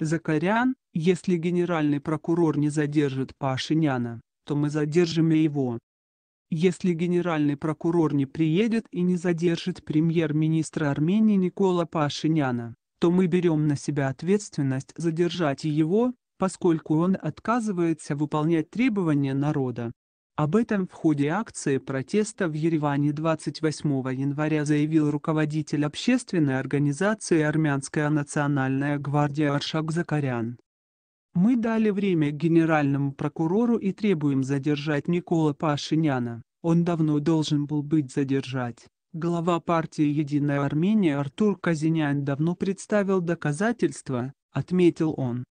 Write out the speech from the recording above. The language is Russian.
Закарян, если генеральный прокурор не задержит Пашиняна, то мы задержим и его. Если генеральный прокурор не приедет и не задержит премьер-министра Армении Никола Пашиняна, то мы берем на себя ответственность задержать его, поскольку он отказывается выполнять требования народа. Об этом в ходе акции протеста в Ереване 28 января заявил руководитель общественной организации «Армянская национальная гвардия» Аршак Закарян. «Мы дали время генеральному прокурору и требуем задержать Никола Пашиняна. Он давно должен был быть задержать». Глава партии «Единая Армения» Артур Казинян давно представил доказательства, отметил он.